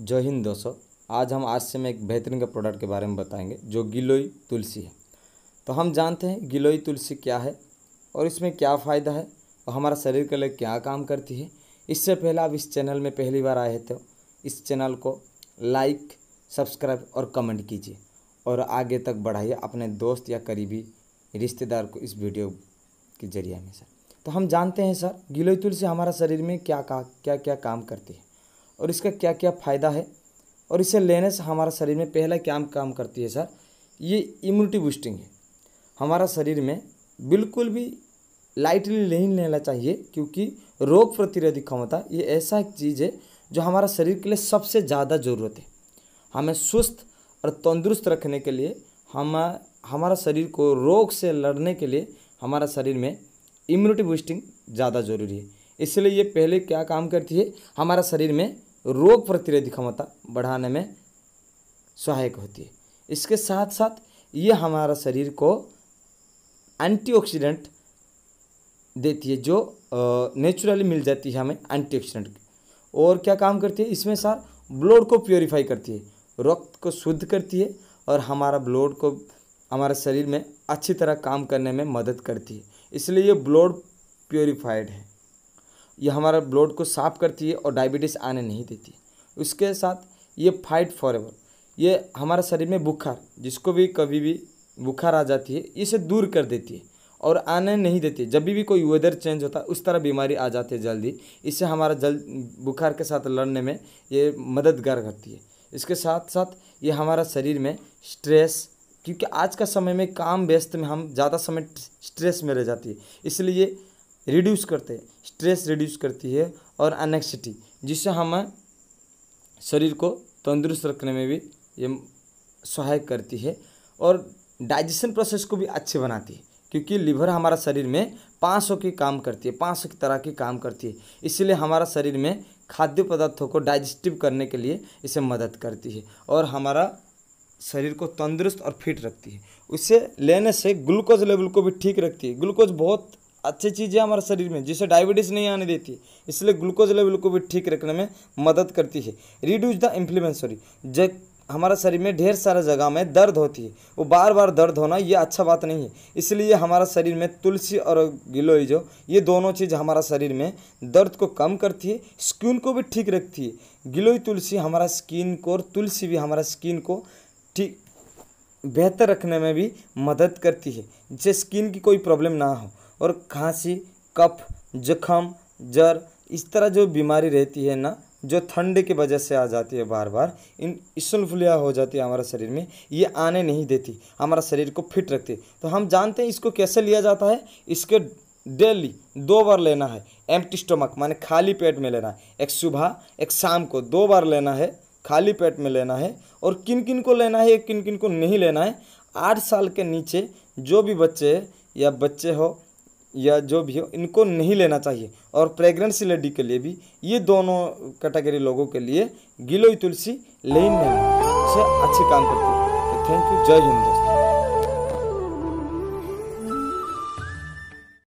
जय हिंद दोस्तों आज हम आज से में एक बेहतरीन का प्रोडक्ट के बारे में बताएंगे जो गिलोई तुलसी है तो हम जानते हैं गिलोई तुलसी क्या है और इसमें क्या फ़ायदा है और हमारा शरीर के लिए क्या काम करती है इससे पहले आप इस चैनल में पहली बार आए थे तो इस चैनल को लाइक सब्सक्राइब और कमेंट कीजिए और आगे तक बढ़ाइए अपने दोस्त या करीबी रिश्तेदार को इस वीडियो के जरिए में सर तो हम जानते हैं सर गिलोई तुलसी हमारा शरीर में क्या क्या क्या, क्या काम करती है और इसका क्या क्या फ़ायदा है और इसे लेने से हमारा शरीर में पहला क्या काम करती है सर ये इम्यूनिटी बूस्टिंग है हमारा शरीर में बिल्कुल भी लाइटली नहीं लेना चाहिए क्योंकि रोग प्रतिरोधी क्षमता ये ऐसा एक चीज़ है जो हमारा शरीर के लिए सबसे ज़्यादा ज़रूरत है हमें सुस्त और तंदुरुस्त रखने के लिए हम हमारा शरीर को रोग से लड़ने के लिए हमारा शरीर में इम्यूनिटी बूस्टिंग ज़्यादा ज़रूरी है इसलिए ये पहले क्या काम करती है हमारा शरीर में रोग प्रतिरोधी क्षमता बढ़ाने में सहायक होती है इसके साथ साथ ये हमारा शरीर को एंटीऑक्सीडेंट देती है जो नेचुरली मिल जाती है हमें एंटीऑक्सीडेंट और क्या काम करती है इसमें सर ब्लड को प्योरीफाई करती है रक्त को शुद्ध करती है और हमारा ब्लड को हमारे शरीर में अच्छी तरह काम करने में मदद करती है इसलिए ये ब्लड प्योरीफाइड है ये हमारा ब्लड को साफ करती है और डायबिटीज़ आने नहीं देती उसके साथ ये फाइट फॉर एवर ये हमारे शरीर में बुखार जिसको भी कभी भी बुखार आ जाती है इसे दूर कर देती है और आने नहीं देती जब भी कोई वेदर चेंज होता है उस तरह बीमारी आ जाती है जल्दी इससे हमारा जल बुखार के साथ लड़ने में ये मददगार करती है इसके साथ साथ ये हमारा शरीर में स्ट्रेस क्योंकि आज का समय में काम व्यस्त में हम ज़्यादा समय स्ट्रेस में रह जाती है इसलिए रिड्यूस करते हैं स्ट्रेस रिड्यूस करती है और अनेक्सिटी जिससे हमें शरीर को तंदुरुस्त रखने में भी ये सहायक करती है और डाइजेशन प्रोसेस को भी अच्छे बनाती है क्योंकि लीवर हमारा शरीर में पाँच सौ की काम करती है पाँच सौ की तरह की काम करती है इसलिए हमारा शरीर में खाद्य पदार्थों को डाइजेस्टिव करने के लिए इसे मदद करती है और हमारा शरीर को तंदुरुस्त और फिट रखती है उसे लेने से ग्लूकोज लेवल को भी ठीक रखती है ग्लूकोज बहुत अच्छी चीज़ है हमारे शरीर में जिसे डायबिटीज़ नहीं आने देती इसलिए ग्लूकोज लेवल को भी ठीक रखने में मदद करती है रिड्यूज द इन्फ्लेमेंसरी जब हमारा शरीर में ढेर सारा जगह में दर्द होती है वो बार बार दर्द होना ये अच्छा बात नहीं है इसलिए हमारा शरीर में तुलसी और गिलोई जो ये दोनों चीज़ हमारा शरीर में दर्द को कम करती है स्किन को भी ठीक रखती है गिलोई तुलसी हमारा स्किन को और तुलसी भी हमारा स्किन को ठीक बेहतर रखने में भी मदद करती है जिससे स्किन की कोई प्रॉब्लम ना हो और खांसी कफ जख्म जर इस तरह जो बीमारी रहती है ना जो ठंड की वजह से आ जाती है बार बार इन इसलफुलिया हो जाती है हमारे शरीर में ये आने नहीं देती हमारा शरीर को फिट रखती तो हम जानते हैं इसको कैसे लिया जाता है इसके डेली दो बार लेना है एम्प्टी स्टोमक माने खाली पेट में लेना है एक सुबह एक शाम को दो बार लेना है खाली पेट में लेना है और किन किन को लेना है किन किन को नहीं लेना है आठ साल के नीचे जो भी बच्चे या बच्चे हो या जो भी हो इनको नहीं लेना चाहिए और प्रेगनेंसी लेडी के लिए भी ये दोनों कैटेगरी लोगों के लिए गिलोई तुलसी लेन से अच्छे काम करती है तो थैंक यू जय हिंद दोस्तों